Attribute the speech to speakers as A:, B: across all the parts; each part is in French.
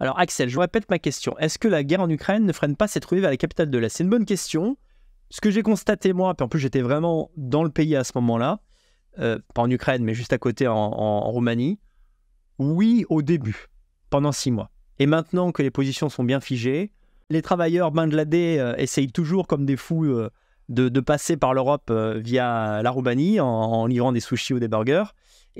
A: Alors Axel, je répète ma question. Est-ce que la guerre en Ukraine ne freine pas cette ruée vers la capitale de l'Est C'est une bonne question. Ce que j'ai constaté moi, puis en plus j'étais vraiment dans le pays à ce moment-là, euh, pas en Ukraine, mais juste à côté en, Roumanie, oui au début, pendant six mois. Et maintenant que les positions sont bien figées, les travailleurs bangladais euh, essayent toujours comme des fous euh, de, passer par l'Europe via la Roumanie en livrant des sushis ou des burgers.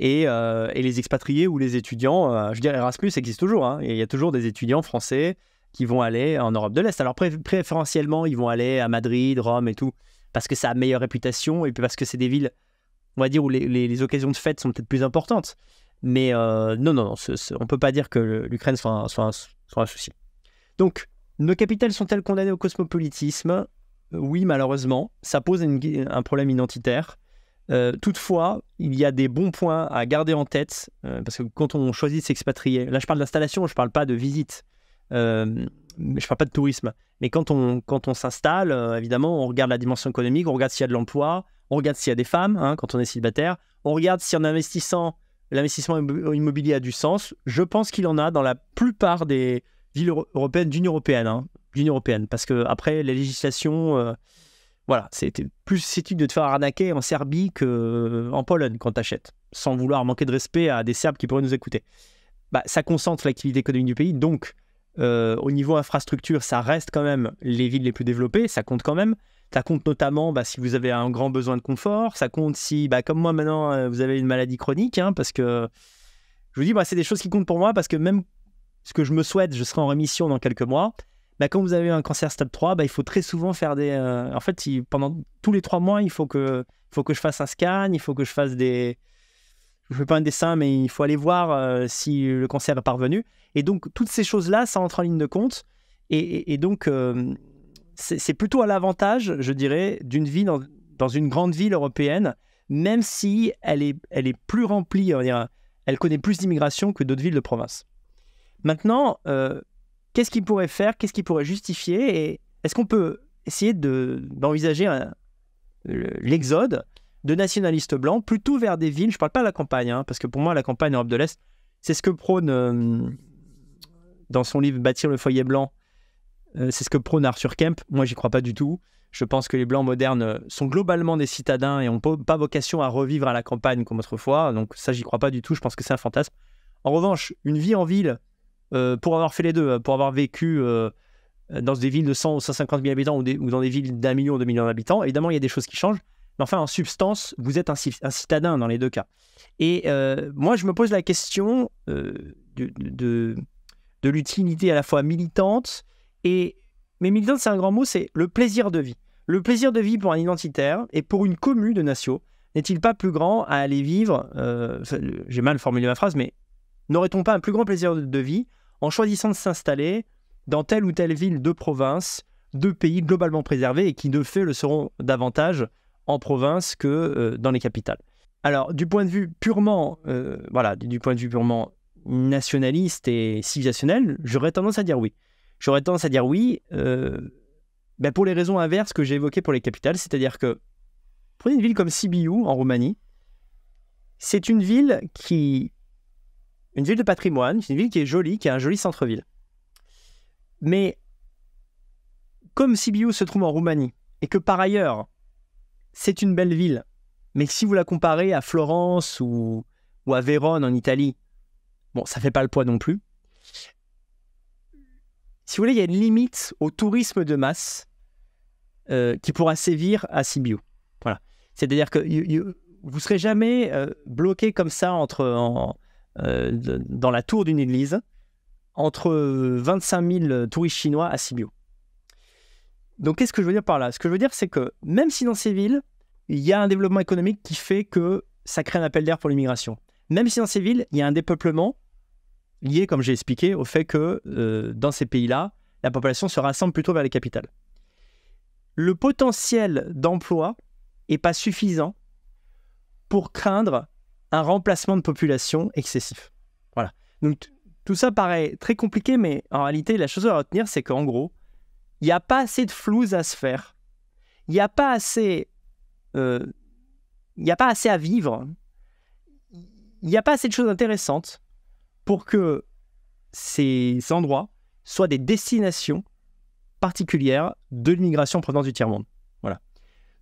A: Euh, et, les expatriés ou les étudiants, je euh, je dirais Erasmus existe toujours, hein. il y a toujours des étudiants français qui vont aller en Europe de l'Est. Alors préférentiellement, ils vont aller à Madrid, Rome et tout, parce que ça a meilleure réputation, et puis parce que c'est des villes, on va dire, où les, occasions de fête sont peut-être plus importantes. Mais euh, non, non, non on ne peut pas dire que l'Ukraine soit, un souci. Donc, nos capitales sont-elles condamnées au cosmopolitisme Oui, malheureusement, ça pose un problème identitaire. Euh, toutefois, il y a des bons points à garder en tête, euh, parce que quand on choisit de s'expatrier, là je parle d'installation, je ne parle pas de visite, euh, je ne parle pas de tourisme, mais quand on, quand on s'installe, euh, évidemment, on regarde la dimension économique, on regarde s'il y a de l'emploi, on regarde s'il y a des femmes hein, quand on est célibataire, on regarde si en investissant, l'investissement immobilier a du sens. Je pense qu'il en a dans la plupart des villes européennes d'Union européenne, hein, européenne, parce que après les législations... Voilà, c'était plus utile de te faire arnaquer en Serbie qu'en euh, Pologne quand tu achètes, sans vouloir manquer de respect à des Serbes qui pourraient nous écouter. Bah, ça concentre l'activité économique du pays, donc euh, au niveau infrastructure, ça reste quand même les villes les plus développées, ça compte quand même. Ça compte notamment bah, si vous avez un grand besoin de confort, ça compte si, bah, comme moi maintenant, euh, vous avez une maladie chronique, hein, parce que je vous dis, bah, c'est des choses qui comptent pour moi, parce que même ce que je me souhaite, je serai en rémission dans quelques mois, bah, quand vous avez un cancer stade 3, bah, il faut très souvent faire des. Euh, en fait, pendant tous les trois mois, il faut que, faut que je fasse un scan, il faut que je fasse des. Je ne fais pas un dessin, mais il faut aller voir euh, si le cancer est parvenu. Et donc, toutes ces choses-là, ça entre en ligne de compte. Et, donc, euh, c'est plutôt à l'avantage, je dirais, d'une vie dans, dans, une grande ville européenne, même si elle est, elle est plus remplie, on elle connaît plus d'immigration que d'autres villes de province. Maintenant, qu'est-ce qu'il pourrait faire, qu'est-ce qu'il pourrait justifier, et est-ce qu'on peut essayer d'envisager euh, l'exode de nationalistes blancs plutôt vers des villes, je ne parle pas de la campagne, hein, parce que pour moi la campagne en Europe de l'Est, c'est ce que prône euh, dans son livre Bâtir le foyer blanc, euh, c'est ce que prône Arthur Kemp, moi j'y crois pas du tout, je pense que les blancs modernes sont globalement des citadins et n'ont pas vocation à revivre à la campagne comme autrefois, donc ça j'y crois pas du tout, je pense que c'est un fantasme. En revanche, une vie en ville euh, pour avoir fait les deux, pour avoir vécu euh, dans des villes de 100 ou 150 000 habitants ou, dans des villes d'un million, ou deux millions d'habitants, évidemment, il y a des choses qui changent. Mais enfin, en substance, vous êtes un, citadin dans les deux cas. Et euh, moi, je me pose la question de, de, l'utilité à la fois militante et. Mais militante, c'est un grand mot, c'est le plaisir de vie. Le plaisir de vie pour un identitaire et pour une commune de nation, n'est-il pas plus grand à aller vivre J'ai mal formulé ma phrase, mais n'aurait-on pas un plus grand plaisir de vie en choisissant de s'installer dans telle ou telle ville de province, de pays globalement préservés et qui de fait le seront davantage en province que euh, dans les capitales. Alors du point de vue purement, euh, voilà, du point de vue purement nationaliste et civilisationnel, j'aurais tendance à dire oui. J'aurais tendance à dire oui, euh, ben, pour les raisons inverses que j'ai évoquées pour les capitales, c'est-à-dire que prenez une ville comme Sibiu en Roumanie, c'est une ville qui une ville de patrimoine, une ville qui est jolie, qui a un joli centre-ville. Mais comme Sibiu se trouve en Roumanie, et que par ailleurs, c'est une belle ville, mais si vous la comparez à Florence ou, à Vérone en Italie, bon, ça fait pas le poids non plus. Si vous voulez, il y a une limite au tourisme de masse euh, qui pourra sévir à Sibiu. Voilà. C'est-à-dire que vous ne vous serez jamais euh, bloqué comme ça entre euh, dans la tour d'une église entre 25 000 touristes chinois à Sibiu. Donc qu'est-ce que je veux dire par là Ce que je veux dire, c'est que même si dans ces villes, il y a un développement économique qui fait que ça crée un appel d'air pour l'immigration. Même si dans ces villes, il y a un dépeuplement lié, comme j'ai expliqué, au fait que euh, dans ces pays-là, la population se rassemble plutôt vers les capitales. Le potentiel d'emploi n'est pas suffisant pour craindre un remplacement de population excessif. Voilà. Donc tout ça paraît très compliqué, mais en réalité, la chose à retenir, c'est qu'en gros, il n'y a pas assez de floues à se faire. Il n'y a pas assez. Euh, il n'y a pas assez à vivre. Il n'y a pas assez de choses intéressantes pour que ces endroits soient des destinations particulières de l'immigration provenant du tiers-monde.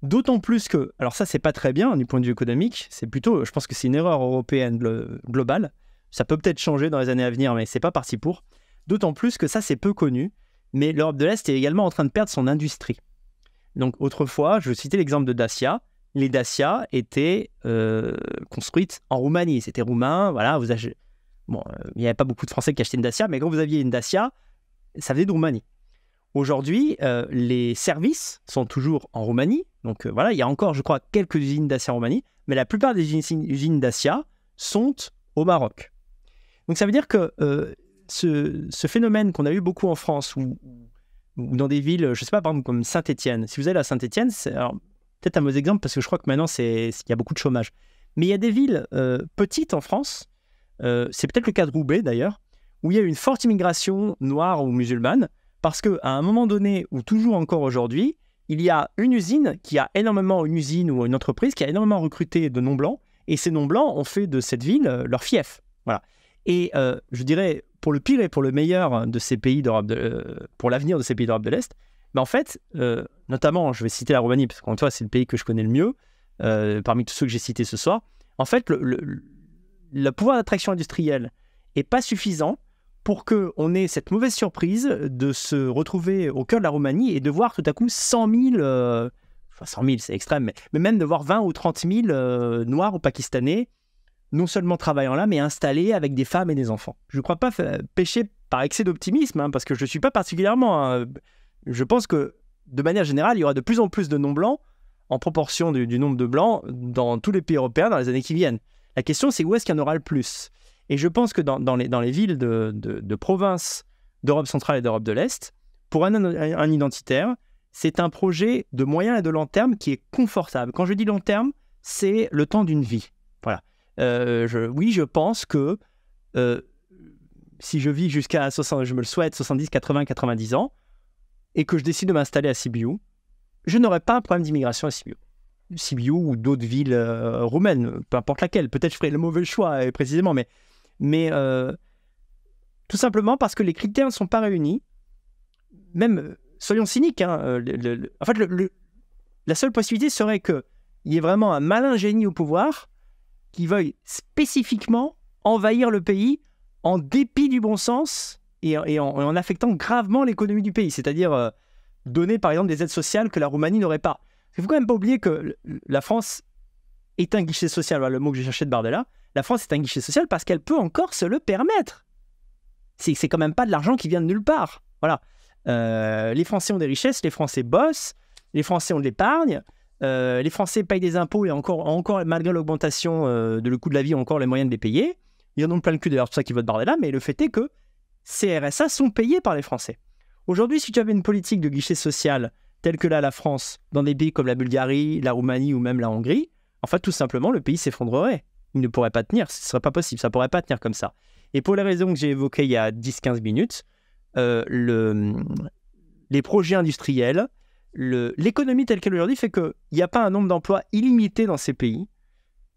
A: D'autant plus que, alors ça c'est pas très bien du point de vue économique, c'est plutôt, je pense que c'est une erreur européenne globale. Ça peut peut-être changer dans les années à venir, mais c'est pas parti pour. D'autant plus que ça c'est peu connu, mais l'Europe de l'Est est également en train de perdre son industrie. Donc autrefois, je citer l'exemple de Dacia. Les Dacia étaient euh, construites en Roumanie, c'était roumain, voilà, vous Bon, euh, il n'y avait pas beaucoup de Français qui achetaient une Dacia, mais quand vous aviez une Dacia, ça venait de Roumanie. Aujourd'hui, euh, les services sont toujours en Roumanie. Donc euh, voilà, il y a encore, je crois, quelques usines d'Asia en Roumanie, mais la plupart des usines d'Asia sont au Maroc. Donc ça veut dire que euh, ce, phénomène qu'on a eu beaucoup en France ou, dans des villes, je ne sais pas, par exemple comme Saint-Étienne. Si vous allez à Saint-Étienne, c'est peut-être un mauvais exemple parce que je crois que maintenant il y a beaucoup de chômage. Mais il y a des villes petites en France, c'est peut-être le cas de Roubaix d'ailleurs, où il y a une forte immigration noire ou musulmane parce qu'à un moment donné, ou toujours encore aujourd'hui, il y a une usine qui a énormément, une usine ou une entreprise qui a énormément recruté de non-blancs, et ces non-blancs ont fait de cette ville euh, leur fief. Voilà. Et euh, je dirais, pour le pire et pour le meilleur de ces pays d'Europe, de, euh, pour l'avenir de ces pays d'Europe de l'Est, mais ben, en fait, notamment, je vais citer la Roumanie, parce qu'en toi, c'est le pays que je connais le mieux, parmi tous ceux que j'ai cités ce soir, en fait, le, le pouvoir d'attraction industrielle n'est pas suffisant pour qu'on on ait cette mauvaise surprise de se retrouver au cœur de la Roumanie et de voir tout à coup 100 000, euh, enfin 100 000 c'est extrême, mais, même de voir 20 ou 30 000 euh, Noirs ou Pakistanais non seulement travaillant là, mais installés avec des femmes et des enfants. Je ne crois pas pêcher par excès d'optimisme, hein, parce que je ne suis pas particulièrement... Hein, je pense que, de manière générale, il y aura de plus en plus de non-blancs en proportion du, du, nombre de blancs dans tous les pays européens dans les années qui viennent. La question, c'est où est-ce qu'il y en aura le plus et je pense que dans, dans, les, dans les, villes de, de, province d'Europe centrale et d'Europe de l'Est, pour un, un identitaire, c'est un projet de moyen et de long terme qui est confortable. Quand je dis long terme, c'est le temps d'une vie. Voilà. Euh, je, oui, je pense que euh, si je vis jusqu'à 60, je me le souhaite, 70, 80, 90 ans, et que je décide de m'installer à Sibiu, je n'aurai pas un problème d'immigration à Sibiu. Sibiu ou d'autres villes euh, roumaines, peu importe laquelle. Peut-être je ferai le mauvais choix précisément, mais mais euh, tout simplement parce que les critères ne sont pas réunis. Même, euh, soyons cyniques, hein, euh, en fait, la seule possibilité serait qu'il y ait vraiment un malin génie au pouvoir qui veuille spécifiquement envahir le pays en dépit du bon sens et, en, affectant gravement l'économie du pays, c'est-à-dire donner par exemple des aides sociales que la Roumanie n'aurait pas. Il ne faut quand même pas oublier que la France est un guichet social, le mot que j'ai cherché de Bardella, la France est un guichet social parce qu'elle peut encore se le permettre. C'est quand même pas de l'argent qui vient de nulle part. Voilà. Euh, les Français ont des richesses, les Français bossent, les Français ont de l'épargne, euh, les Français payent des impôts et encore, encore malgré l'augmentation euh, de le coût de la vie, ont encore les moyens de les payer. Il y en ont plein le cul d'ailleurs, c'est pour ça qu'ils votent là. mais le fait est que ces RSA sont payés par les Français. Aujourd'hui, si tu avais une politique de guichet social telle que là la France, dans des pays comme la Bulgarie, la Roumanie ou même la Hongrie, en fait, tout simplement, le pays s'effondrerait il ne pourrait pas tenir. Ce ne serait pas possible. Ça ne pourrait pas tenir comme ça. Et pour les raisons que j'ai évoquées il y a 10-15 minutes, euh, le, les projets industriels, l'économie telle qu'elle est aujourd'hui fait qu'il n'y a pas un nombre d'emplois illimité dans ces pays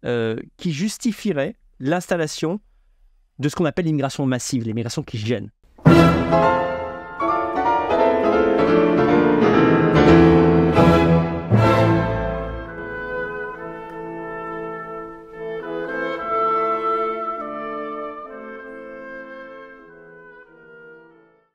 A: euh, qui justifierait l'installation de ce qu'on appelle l'immigration massive, l'immigration qui gêne.